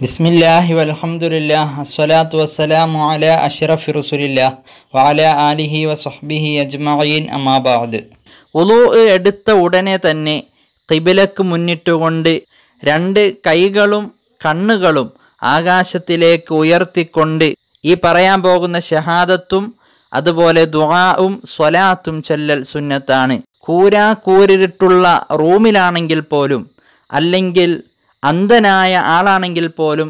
ബിസ്മില്ലാഹി വലഹമുല്ല അസ്വലാത്തു വസ്സലാമു അല അഷ്റഫി റസുലില്ല വാല ആലിഹി വസ്ബിഹി അജ്മീൻ അമാബാദ് ഉലു എടുത്ത ഉടനെ തന്നെ കിബിലക്ക് മുന്നിട്ടുകൊണ്ട് രണ്ട് കൈകളും കണ്ണുകളും ആകാശത്തിലേക്ക് ഉയർത്തിക്കൊണ്ട് ഈ പറയാൻ പോകുന്ന ഷഹാദത്തും അതുപോലെ ദ്വാവും സ്വലാത്തും ചെല്ലൽ സുന്നത്താണ് കൂരാ കൂരിട്ടുള്ള റൂമിലാണെങ്കിൽ പോലും അല്ലെങ്കിൽ അന്ധനായ ആളാണെങ്കിൽ പോലും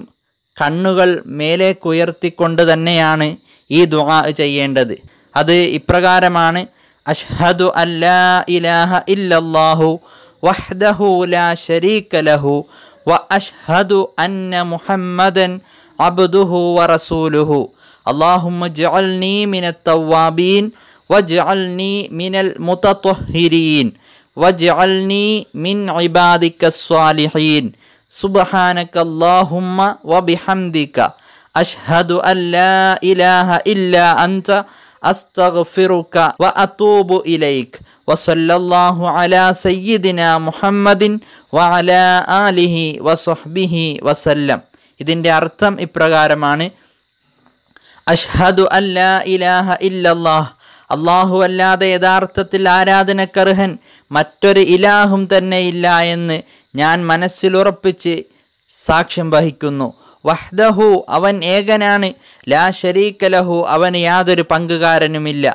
കണ്ണുകൾ മേലേക്കുയർത്തിക്കൊണ്ട് തന്നെയാണ് ഈ ദുആ ചെയ്യേണ്ടത് അത് ഇപ്രകാരമാണ് അഷ്ഹദു അല്ലാ ഇലാഹ ഇല്ലല്ലാഹു വഹ്ദഹു ലാ ശരീക ലഹു വ അഷ്ഹദു അന്ന മുഹമ്മദൻ അബ്ദുഹു വറസൂലുഹു അള്ളാഹുമ്മ ജഅൽനീ മിന തവ്വാബീൻ വജഅൽനീ മിനൽ മുതത്വഹിരീൻ വജഅൽനീ മിൻ ഇബാദിക സ്വാലിഹീൻ സുബഹാനക അല്ലാഹുമ്മ വബിഹംദിക അഷ്ഹദു അല്ലാ ഇലാഹ ഇല്ലാ അൻത അസ്തഗ്ഫിറുക വഅതൂബു ഇലൈക് വസല്ലല്ലാഹു അലാ സയ്യിദിനാ മുഹമ്മദിൻ വഅലാ ആലിഹി വസ്വഹ്ബിഹി വസല്ലം ഇതിൻ്റെ അർത്ഥം ഇപ്രകാരമാണ് അഷ്ഹദു അല്ലാ ഇലാഹ ഇല്ലല്ലാഹ് അള്ളാഹു അല്ലാതെ യഥാർത്ഥത്തിൽ ആരാധനക്കർഹൻ മറ്റൊരു ഇലാഹും തന്നെ ഇല്ല എന്ന് ഞാൻ മനസ്സിലുറപ്പിച്ച് സാക്ഷ്യം വഹിക്കുന്നു വഹ്ദഹു അവൻ ഏകനാണ് ലാ ഷരീക്കലഹു അവന് യാതൊരു പങ്കുകാരനുമില്ല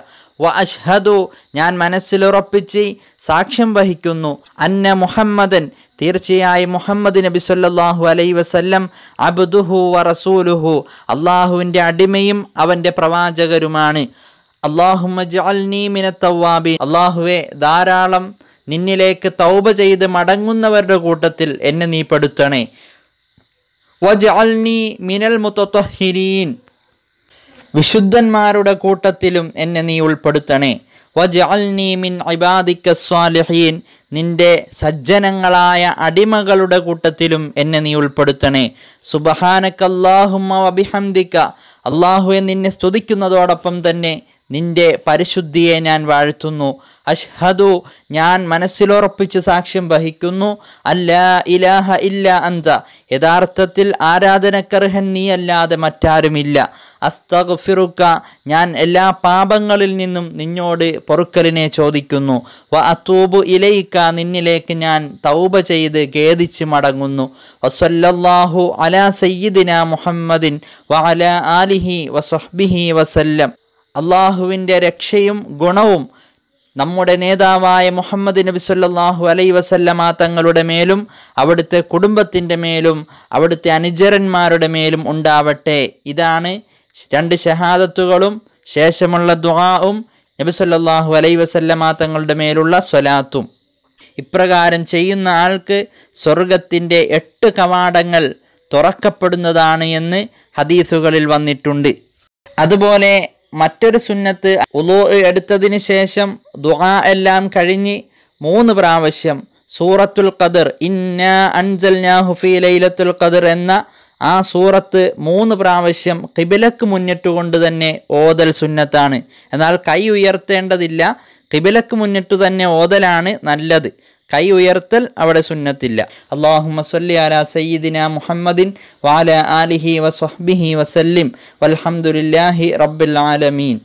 വ അഷ്ഹദു ഞാൻ മനസ്സിലുറപ്പിച്ച് സാക്ഷ്യം വഹിക്കുന്നു അന്ന മുഹമ്മദൻ തീർച്ചയായും മുഹമ്മദ് നബി സല്ലാഹു അലൈ വസല്ലം അബ്ദുഹു വ റസൂലുഹു അള്ളാഹുവിൻ്റെ അടിമയും അവൻ്റെ പ്രവാചകരുമാണ് അള്ളാഹുവെ ധാരാളം നിന്നിലേക്ക് തൗബ ചെയ്ത് മടങ്ങുന്നവരുടെ കൂട്ടത്തിൽ എന്നെ നീ പെടുത്തണേ മിനൽ മുത്തത്തൊഹിരീൻ വിശുദ്ധന്മാരുടെ കൂട്ടത്തിലും എന്നെ നീ ഉൾപ്പെടുത്തണേ വജ് മിൻ ഇബാദിക്ക സ്വാലിഹീൻ നിന്റെ സജ്ജനങ്ങളായ അടിമകളുടെ കൂട്ടത്തിലും എന്നെ നീ ഉൾപ്പെടുത്തണേ സുബഹാനക്കല്ലാഹുമ്മ വബിഹംദിക്ക അള്ളാഹുവെ നിന്നെ സ്തുതിക്കുന്നതോടൊപ്പം തന്നെ നിന്റെ പരിശുദ്ധിയെ ഞാൻ വാഴ്ത്തുന്നു അഷ്ഹദു ഞാൻ മനസ്സിലുറപ്പിച്ച് സാക്ഷ്യം വഹിക്കുന്നു അല്ല ഇലാഹ ഇല്ല അന്ത യഥാർത്ഥത്തിൽ ആരാധനക്കർഹൻ നീ അല്ലാതെ മറ്റാരുമില്ല അസ്തഗ്ഫിറുക്ക ഞാൻ എല്ലാ പാപങ്ങളിൽ നിന്നും നിന്നോട് പൊറുക്കലിനെ ചോദിക്കുന്നു വ അത്തൂബു ഇലയിക്ക നിന്നിലേക്ക് ഞാൻ തൗബ ചെയ്ത് ഖേദിച്ച് മടങ്ങുന്നു വസ്വല്ലാഹു അലാ സയ്യിദിന മുഹമ്മദിൻ വ അല ആലിഹി വസ്ബിഹി വസല്ലം അള്ളാഹുവിൻ്റെ രക്ഷയും ഗുണവും നമ്മുടെ നേതാവായ മുഹമ്മദ് നബി സല്ലാഹു അലൈ വസല്ലമ തങ്ങളുടെ മേലും അവിടുത്തെ കുടുംബത്തിൻ്റെ മേലും അവിടുത്തെ അനുചരന്മാരുടെ മേലും ഉണ്ടാവട്ടെ ഇതാണ് രണ്ട് ഷഹാദത്തുകളും ശേഷമുള്ള ദ്വാവും നബി സല്ലാഹു അലൈ വസല്ലമ തങ്ങളുടെ മേലുള്ള സ്വലാത്തും ഇപ്രകാരം ചെയ്യുന്ന ആൾക്ക് സ്വർഗത്തിൻ്റെ എട്ട് കവാടങ്ങൾ തുറക്കപ്പെടുന്നതാണ് എന്ന് ഹദീസുകളിൽ വന്നിട്ടുണ്ട് അതുപോലെ മറ്റൊരു സുന്നത്ത് ഉലോ എടുത്തതിന് ശേഷം ദുആ എല്ലാം കഴിഞ്ഞ് മൂന്ന് പ്രാവശ്യം സൂറത്തുൽ ഖദർ ഇന്ന അൻജൽനാ ഹുഫി ലൈലത്തുൽ ഖദർ എന്ന ആ സൂറത്ത് മൂന്ന് പ്രാവശ്യം കിബിലക്ക് മുന്നിട്ടുകൊണ്ട് തന്നെ ഓതൽ സുന്നത്താണ് എന്നാൽ കൈ ഉയർത്തേണ്ടതില്ല കിബിലക്ക് മുന്നിട്ടു തന്നെ ഓതലാണ് നല്ലത് കൈ ഉയർത്തൽ അവിടെ സുന്നത്തില്ല അള്ളാഹുമ സല്ലി അല സയ്യിദിന മുഹമ്മദിൻ വാല ആലിഹി വസ്ബിഹി വസല്ലിം വൽഹമുല്ലാഹി റബ്ബുൽ ആലമീൻ